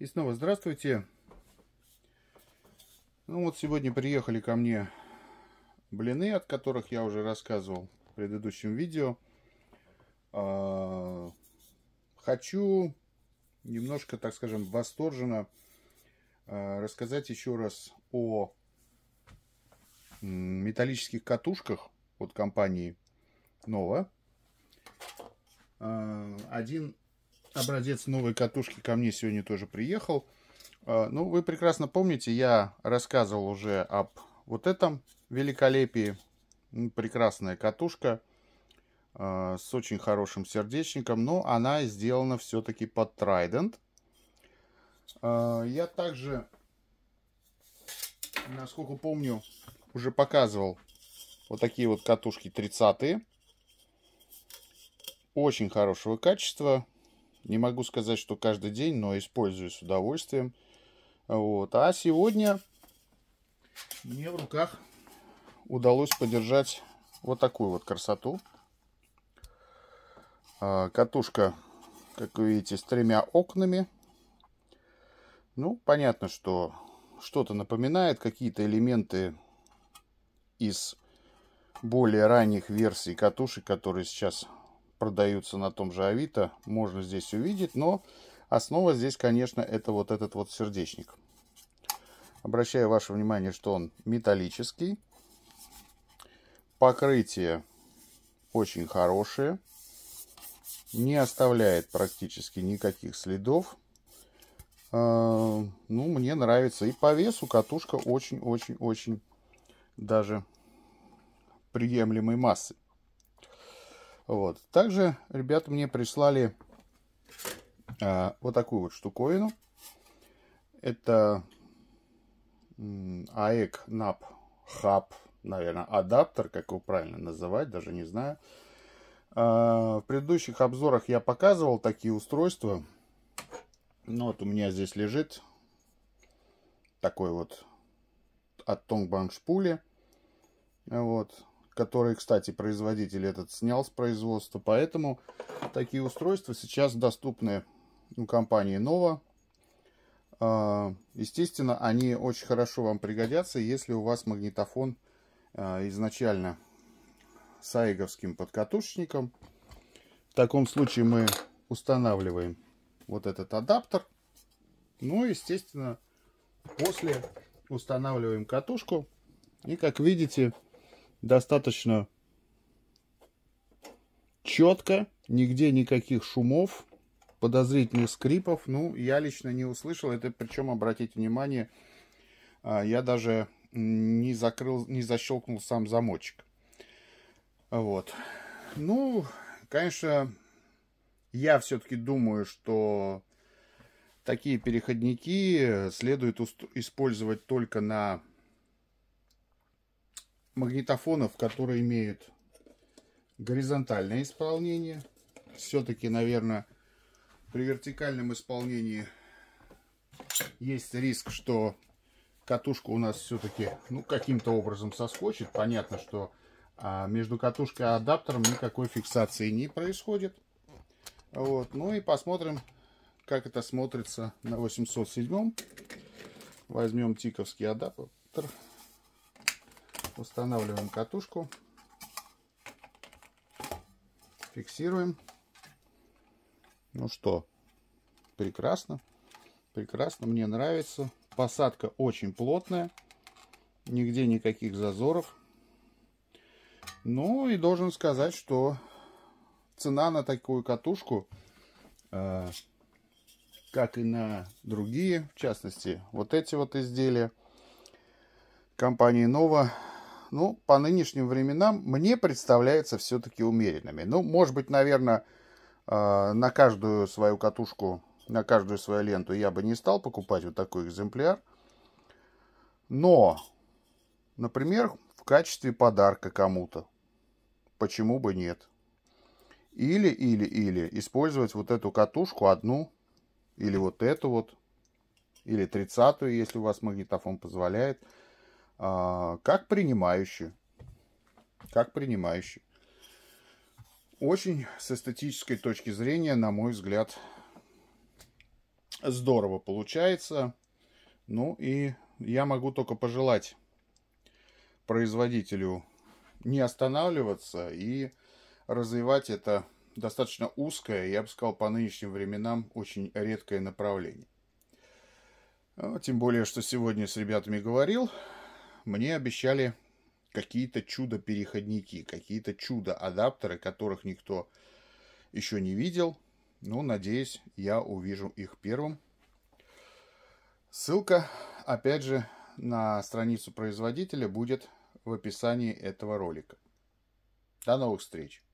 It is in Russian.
И снова здравствуйте. Ну вот сегодня приехали ко мне блины, от которых я уже рассказывал в предыдущем видео. А, хочу немножко, так скажем, восторженно а, рассказать еще раз о металлических катушках от компании Нова. Один образец новой катушки ко мне сегодня тоже приехал. А, ну, вы прекрасно помните, я рассказывал уже об вот этом великолепии. Ну, прекрасная катушка а, с очень хорошим сердечником, но она сделана все-таки под Trident. А, я также, насколько помню, уже показывал вот такие вот катушки 30 -е. Очень хорошего качества. Не могу сказать, что каждый день, но использую с удовольствием. Вот. А сегодня мне в руках удалось подержать вот такую вот красоту. А, катушка, как вы видите, с тремя окнами. Ну, понятно, что что-то напоминает, какие-то элементы из более ранних версий катушек, которые сейчас продаются на том же Авито, можно здесь увидеть, но основа здесь, конечно, это вот этот вот сердечник. Обращаю ваше внимание, что он металлический. Покрытие очень хорошее. Не оставляет практически никаких следов. А, ну, мне нравится. И по весу катушка очень-очень-очень даже приемлемой массы. Вот. Также ребята мне прислали э, вот такую вот штуковину. Это AEC NAP Hub, наверное, адаптер, как его правильно называть, даже не знаю. Э, в предыдущих обзорах я показывал такие устройства. Ну, вот у меня здесь лежит такой вот от Tongbang шпули. Вот который, кстати, производитель этот снял с производства. Поэтому такие устройства сейчас доступны у ну, компании Nova. А, естественно, они очень хорошо вам пригодятся, если у вас магнитофон а, изначально с айговским подкатушечником. В таком случае мы устанавливаем вот этот адаптер. Ну, естественно, после устанавливаем катушку. И, как видите, достаточно четко, нигде никаких шумов, подозрительных скрипов. Ну, я лично не услышал. Это причем, обратите внимание, а, я даже не закрыл, не защелкнул сам замочек. Вот. Ну, конечно, я все-таки думаю, что такие переходники следует использовать только на магнитофонов, которые имеют горизонтальное исполнение. Все-таки, наверное, при вертикальном исполнении есть риск, что катушка у нас все-таки ну, каким-то образом соскочит. Понятно, что а, между катушкой и адаптером никакой фиксации не происходит. Вот. Ну и посмотрим, как это смотрится на 807. Возьмем тиковский адаптер устанавливаем катушку, фиксируем. Ну что, прекрасно, прекрасно, мне нравится. Посадка очень плотная, нигде никаких зазоров. Ну и должен сказать, что цена на такую катушку, э, как и на другие, в частности, вот эти вот изделия компании Nova, ну, по нынешним временам мне представляется все-таки умеренными. Ну, может быть, наверное, а, на каждую свою катушку, на каждую свою ленту я бы не стал покупать вот такой экземпляр. Но, например, в качестве подарка кому-то. Почему бы нет? Или, или, или использовать вот эту катушку одну, или вот эту вот, или тридцатую, если у вас магнитофон позволяет – а, как принимающий. Как принимающий. Очень с эстетической точки зрения, на мой взгляд, здорово получается. Ну и я могу только пожелать производителю не останавливаться и развивать это достаточно узкое, я бы сказал, по нынешним временам очень редкое направление. А, тем более, что сегодня с ребятами говорил, мне обещали какие-то чудо-переходники, какие-то чудо-адаптеры, которых никто еще не видел. Ну, надеюсь, я увижу их первым. Ссылка, опять же, на страницу производителя будет в описании этого ролика. До новых встреч!